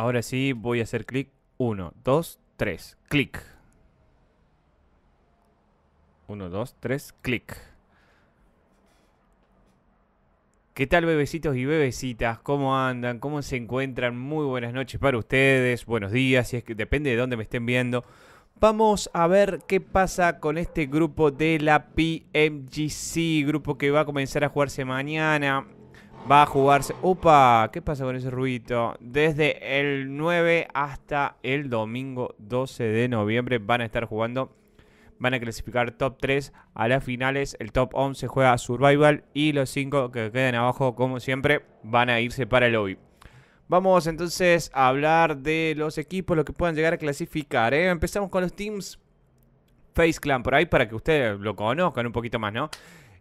Ahora sí voy a hacer clic. Uno, dos, tres. Clic. Uno, dos, tres. Clic. ¿Qué tal bebecitos y bebecitas? ¿Cómo andan? ¿Cómo se encuentran? Muy buenas noches para ustedes. Buenos días, si es que depende de dónde me estén viendo. Vamos a ver qué pasa con este grupo de la PMGC, grupo que va a comenzar a jugarse mañana va a jugarse... ¡Upa! ¿Qué pasa con ese ruido? Desde el 9 hasta el domingo 12 de noviembre van a estar jugando van a clasificar top 3 a las finales. El top 11 juega Survival y los 5 que queden abajo, como siempre, van a irse para el lobby. Vamos entonces a hablar de los equipos, los que puedan llegar a clasificar. ¿eh? Empezamos con los teams Face Clan por ahí para que ustedes lo conozcan un poquito más, ¿no?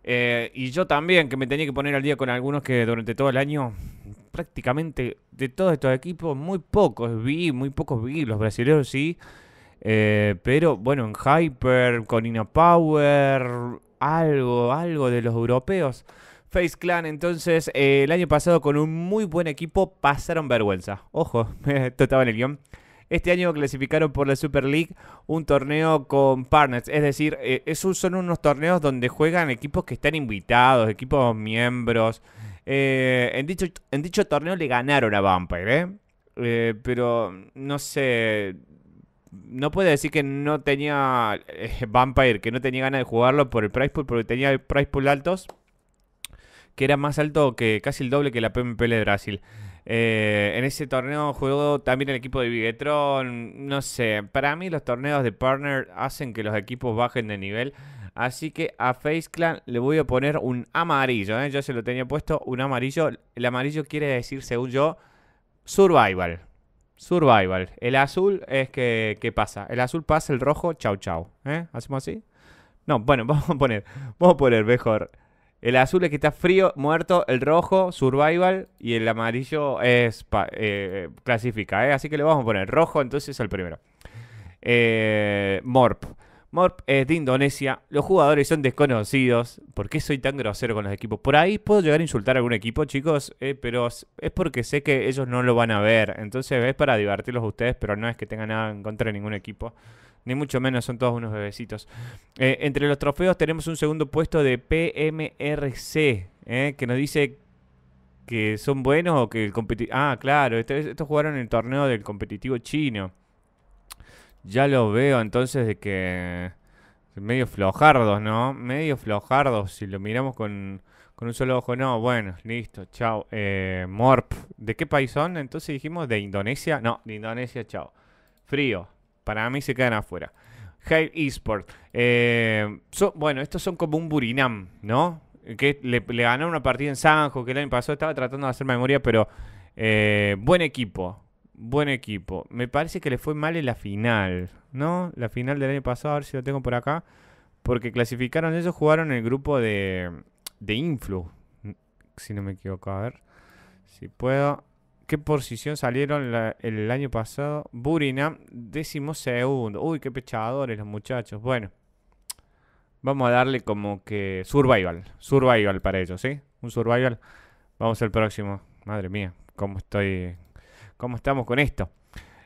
Eh, y yo también, que me tenía que poner al día con algunos que durante todo el año, prácticamente de todos estos equipos, muy pocos vi, muy pocos vi, los brasileños sí. Eh, pero bueno, en Hyper, con Ino Power, algo, algo de los europeos. Face Clan, entonces, eh, el año pasado con un muy buen equipo pasaron vergüenza. Ojo, esto estaba en el guión. Este año clasificaron por la Super League un torneo con partners, es decir, eh, son unos torneos donde juegan equipos que están invitados, equipos miembros. Eh, en, dicho, en dicho torneo le ganaron a Vampire, ¿eh? ¿eh? pero no sé. No puede decir que no tenía Vampire, que no tenía ganas de jugarlo por el price pool, porque tenía el price pool altos, que era más alto que casi el doble que la PMPL de Brasil. Eh, en ese torneo jugó también el equipo de Bigetron. No sé, para mí los torneos de partner hacen que los equipos bajen de nivel. Así que a Face Clan le voy a poner un amarillo. ¿eh? Yo se lo tenía puesto un amarillo. El amarillo quiere decir, según yo, survival. Survival. El azul es que, ¿qué pasa? El azul pasa, el rojo, chau chau. ¿eh? ¿Hacemos así? No, bueno, vamos a poner, vamos a poner mejor el azul es que está frío, muerto. El rojo, survival. Y el amarillo es eh, eh, clasifica. ¿eh? Así que le vamos a poner rojo, entonces el primero. Eh, Morp. Morp es de Indonesia. Los jugadores son desconocidos. ¿Por qué soy tan grosero con los equipos? Por ahí puedo llegar a insultar a algún equipo, chicos. Eh, pero es porque sé que ellos no lo van a ver. Entonces es para divertirlos a ustedes, pero no es que tengan nada en contra de ningún equipo ni mucho menos, son todos unos bebecitos. Eh, entre los trofeos tenemos un segundo puesto de PMRC, eh, que nos dice que son buenos o que el competitivo... Ah, claro, este, estos, jugaron jugaron el torneo del competitivo chino. Ya lo veo entonces de que... Medio flojardos, ¿no? Medio flojardos, si lo miramos con, un solo ojo, no, bueno, listo, chao. Eh, Morp, ¿de qué país son? Entonces dijimos de Indonesia, no, de Indonesia, chao. Frío, para mí se quedan afuera. High Esports. Eh, bueno, estos son como un Burinam, ¿no? Que le, ganaron una partida en Sanjo, que el año pasado estaba tratando de hacer memoria, pero eh, buen equipo. Buen equipo. Me parece que le fue mal en la final, ¿no? La final del año pasado, a ver si lo tengo por acá. Porque clasificaron ellos, jugaron el grupo de, de Influ, si no me equivoco. A ver si puedo qué posición salieron el año pasado? Burinam, décimo segundo. Uy, qué pechadores los muchachos. Bueno, vamos a darle como que survival. Survival para ellos, ¿sí? Un survival. Vamos al próximo. Madre mía, cómo estoy... ¿Cómo estamos con esto?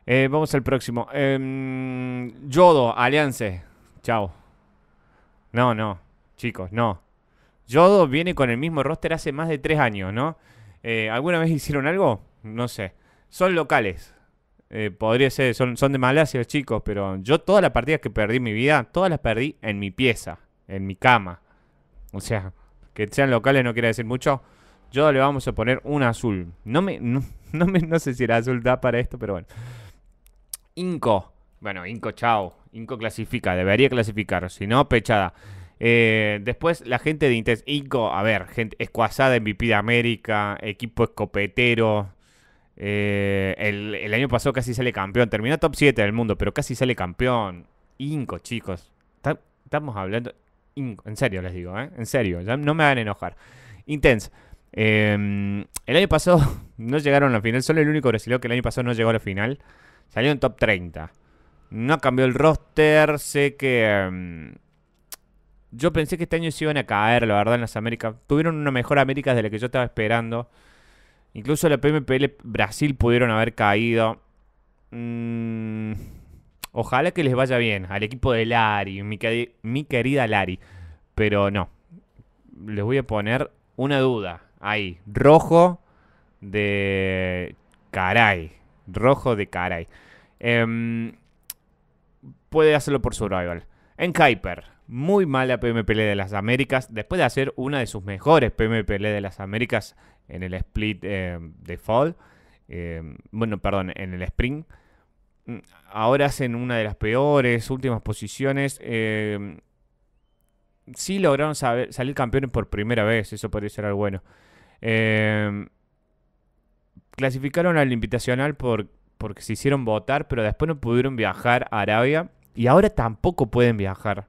Eh, vamos al próximo. Em, Yodo, alianza. Chao. No, no. Chicos, no. Yodo viene con el mismo roster hace más de tres años, ¿no? Eh, ¿Alguna vez hicieron algo? no sé. Son locales. Eh, podría ser, son, son de Malasia chicos, pero yo todas las partidas que perdí en mi vida, todas las perdí en mi pieza, en mi cama. O sea, que sean locales no quiere decir mucho. Yo le vamos a poner un azul. No me, no, me, no sé si el azul da para esto, pero bueno. Inco. Bueno, Inco, chao. Inco clasifica, debería clasificar. Si no, pechada. Eh, después, la gente de Intense. Inco, a ver, gente en MVP de América, equipo escopetero. Eh, el, año pasado casi sale campeón. Terminó top 7 del mundo, pero casi sale campeón. Inco, chicos. estamos hablando. en serio les digo, ¿eh? En serio. Ya no me van a enojar. Intense. Em, el año pasado no llegaron a la final. Solo el único brasileño que el año pasado no llegó a la final. Salió en top 30. No cambió el roster. Sé que. Em, yo pensé que este año se iban a caer, la verdad, en las Américas. Tuvieron una mejor América de la que yo estaba esperando. Incluso la PMPL Brasil pudieron haber caído. Mm, ojalá que les vaya bien al equipo de Lari, mi, querida Lari. Pero no. Les voy a poner una duda. Ahí, rojo de caray. Rojo de caray. Em, puede hacerlo por su rival. En Hyper, muy mala PMPL de las Américas, después de hacer una de sus mejores PMPL de las Américas en el split eh, de Fall, eh, bueno, perdón, en el Spring, mm, ahora hacen una de las peores últimas posiciones. Eh, sí lograron salir campeones por primera vez, eso podría ser algo bueno. clasificaron al invitacional por, porque se hicieron votar, pero después no pudieron viajar a Arabia y ahora tampoco pueden viajar.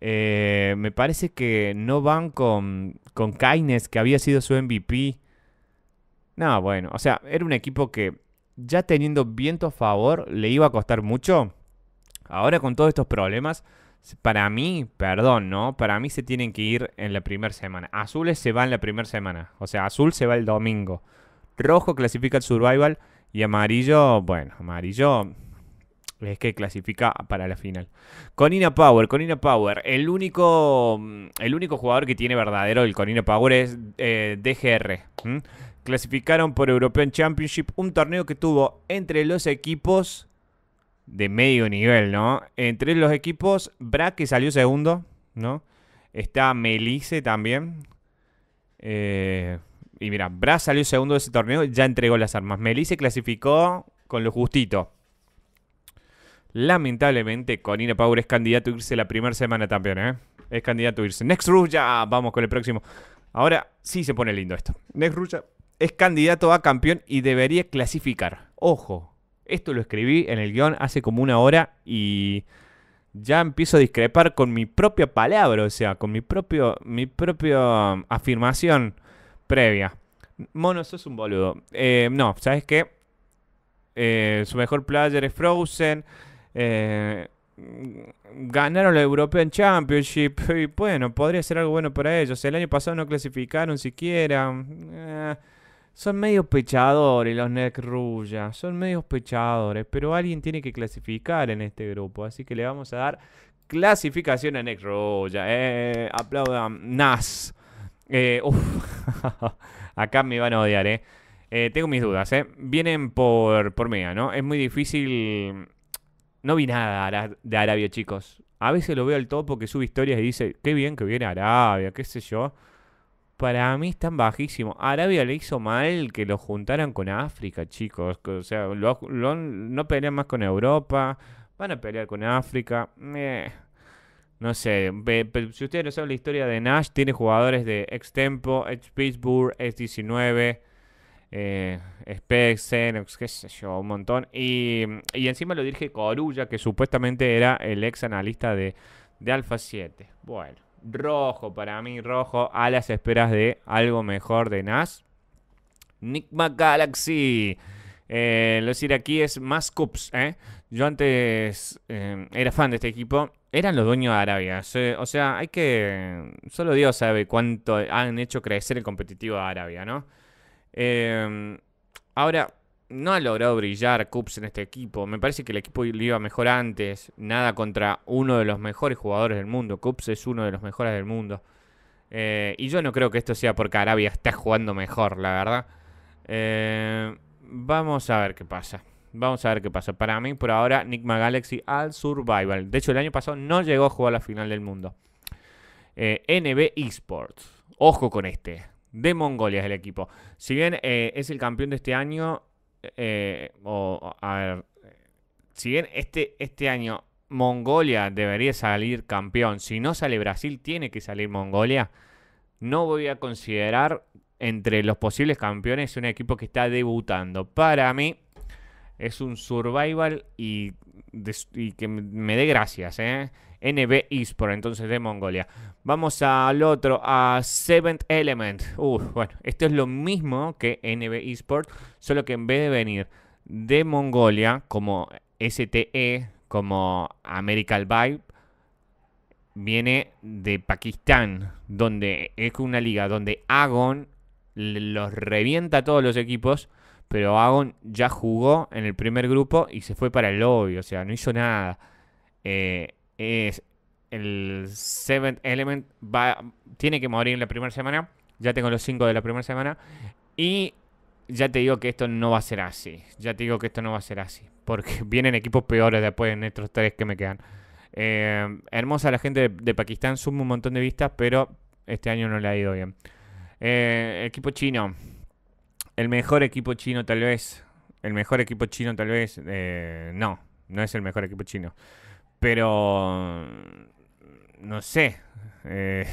Eh, me parece que no van con, con Kaines, que había sido su MVP. No, bueno, o sea, era un equipo que ya teniendo viento a favor le iba a costar mucho. Ahora con todos estos problemas, para mí, perdón, ¿no? Para mí se tienen que ir en la primera semana. Azules se van en la primera semana. O sea, azul se va el domingo. Rojo clasifica el survival y amarillo, bueno, amarillo es que clasifica para la final. Conina Power, Conina Power, el único, mm, el único jugador que tiene verdadero el Conina Power es eh, DGR. Clasificaron por European Championship, un torneo que tuvo entre los equipos de medio nivel, ¿no? Entre los equipos, Bra que salió segundo, ¿no? Está Melice también. Eh, y mira, Bra salió segundo de ese torneo, ya entregó las armas. Melice clasificó con lo justito. Lamentablemente, Conina Power es candidato a irse la primera semana también, ¿eh? Es candidato a irse. Next ya, ah, vamos con el próximo. Ahora sí se pone lindo esto. Next es candidato a campeón y debería clasificar. Ojo, esto lo escribí en el guión hace como una hora y ya empiezo a discrepar con mi propia palabra, o sea, con mi, propio, mi propia um, afirmación previa. Mono, es un boludo. Eh, no, ¿sabes qué? Eh, su mejor player es Frozen. Eh, ganaron la European Championship y bueno, podría ser algo bueno para ellos. El año pasado no clasificaron siquiera. Eh, son medios pechadores los Necruya, son medios pechadores, pero alguien tiene que clasificar en este grupo, así que le vamos a dar clasificación a Necruya. Eh, aplaudan Nas. Eh, acá me van a odiar, tengo mis dudas, Vienen por, por ¿no? Es muy difícil no vi nada de Arabia, chicos. A veces lo veo al topo que sube historias y dice, qué bien que viene Arabia, qué sé yo. Para mí es tan bajísimo. Arabia le hizo mal que lo juntaran con África, chicos. O sea, no pelean más con Europa. Van a pelear con África. Eh, no sé. si ustedes no saben la historia de Nash, tiene jugadores de Extempo, ex Pittsburgh, x 19 eh, Specs, Xenox, qué sé yo, un montón. Y, encima lo dirige Corulla, que supuestamente era el ex analista de, de Alpha 7. Bueno, rojo para mí, rojo, a las esperas de algo mejor de NAS. Nigma Galaxy. Eh, lo decir aquí es más cups, ¿eh? Yo antes eh, era fan de este equipo. Eran los dueños de Arabia. O sea, hay que. Solo Dios sabe cuánto han hecho crecer el competitivo de Arabia, ¿no? Em, ahora, no ha logrado brillar Cups en este equipo. Me parece que el equipo le iba mejor antes. Nada contra uno de los mejores jugadores del mundo. Cups es uno de los mejores del mundo. Eh, y yo no creo que esto sea porque Arabia está jugando mejor, la verdad. Eh, vamos a ver qué pasa. Vamos a ver qué pasa. Para mí, por ahora, Nick Galaxy al Survival. De hecho, el año pasado no llegó a jugar la final del mundo. Eh, NB Esports. Ojo con este de Mongolia es el equipo. Si bien eh, es el campeón de este año, eh, o a ver, si bien este, este año Mongolia debería salir campeón, si no sale Brasil, tiene que salir Mongolia, no voy a considerar entre los posibles campeones un equipo que está debutando. Para mí es un survival y y que me dé gracias, ¿eh? NB Esport, entonces de Mongolia. Vamos al otro, a Seventh Element. Uf, bueno, esto es lo mismo que NB Esport, solo que en vez de venir de Mongolia, como STE, como American Vibe, viene de Pakistán, donde es una liga donde Agon los revienta a todos los equipos pero Agon ya jugó en el primer grupo y se fue para el lobby, o sea, no hizo nada. Eh, es, el Seventh Element va, tiene que morir en la primera semana. Ya tengo los cinco de la primera semana. Y ya te digo que esto no va a ser así. Ya te digo que esto no va a ser así. Porque vienen equipos peores después en estos tres que me quedan. Eh, hermosa la gente de, Pakistán, sumo un montón de vistas, pero este año no le ha ido bien. Eh, equipo chino. El mejor equipo chino tal vez. El mejor equipo chino tal vez. Eh, no, no es el mejor equipo chino. Pero... No sé. Eh,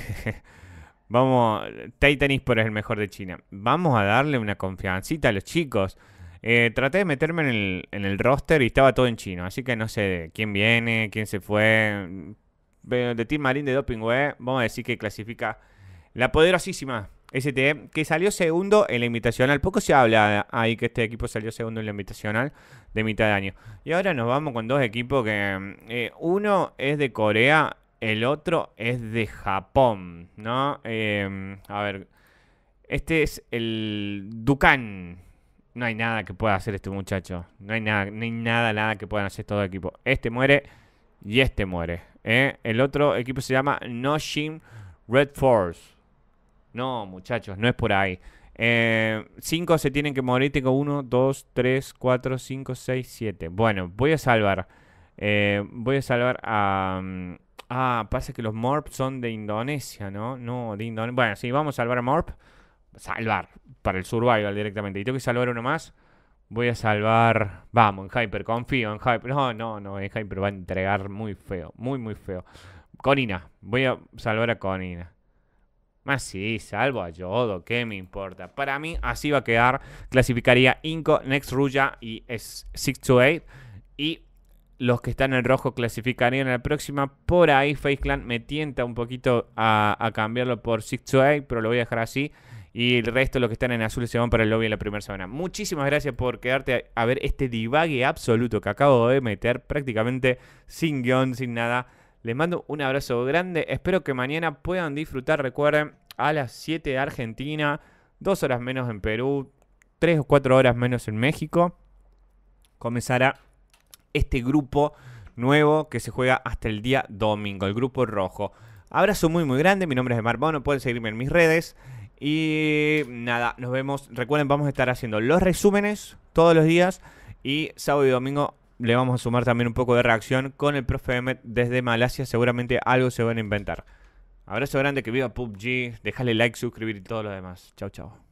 vamos, Titanis por el mejor de China. Vamos a darle una confiancita a los chicos. Eh, traté de meterme en el, roster y estaba todo en chino. Así que no sé quién viene, quién se fue. De Team Marine, de Doping vamos a decir que clasifica la poderosísima STE, que salió segundo en la invitacional. Poco se habla ahí que este equipo salió segundo en la invitacional de mitad de año. Y ahora nos vamos con dos equipos que eh, uno es de Corea, el otro es de Japón, ¿no? Em, a ver, este es el Dukan. No hay nada que pueda hacer este muchacho. No hay nada, nada, nada que puedan hacer estos dos equipos. Este muere y este muere. ¿eh? El otro equipo se llama Noshin Red Force. No, muchachos, no es por ahí. Eh, cinco se tienen que morir. Tengo uno, dos, tres, cuatro, cinco, seis, siete. Bueno, voy a salvar. Eh, voy a salvar a... Mm, ah, pasa que los Morp son de Indonesia, ¿no? No, de Indonesia. Bueno, sí, vamos a salvar a Morp. Salvar. Para el survival directamente. Y tengo que salvar uno más. Voy a salvar. Vamos, en Hyper, confío en Hyper. No, no, no, en Hyper va a entregar muy feo. Muy, muy feo. Corina, Voy a salvar a Corina. Más sí, salvo a Yodo, ¿qué me importa? Para mí, así va a quedar. Clasificaría Inco, Next Ruya y 6 Y los que están en rojo clasificarían en la próxima. Por ahí, Face Clan me tienta un poquito a, cambiarlo por 628, pero lo voy a dejar así. Y el resto, los que están en azul, se van para el lobby en la primera semana. Muchísimas gracias por quedarte a, a ver este divague absoluto que acabo de meter prácticamente sin guión, sin nada. Les mando un abrazo grande. Espero que mañana puedan disfrutar. Recuerden, a las 7 de Argentina, 2 horas menos en Perú, 3 o 4 horas menos en México. Comenzará este grupo nuevo que se juega hasta el día domingo, el grupo rojo. Abrazo muy muy grande, mi nombre es Mar Bono, pueden seguirme en mis redes. Y nada, nos vemos. Recuerden, vamos a estar haciendo los resúmenes todos los días y sábado y domingo le vamos a sumar también un poco de reacción con el profe desde Malasia. Seguramente algo se van a inventar. Abrazo grande, que viva PUBG. déjale like, suscribir y todo lo demás. Chao, chao.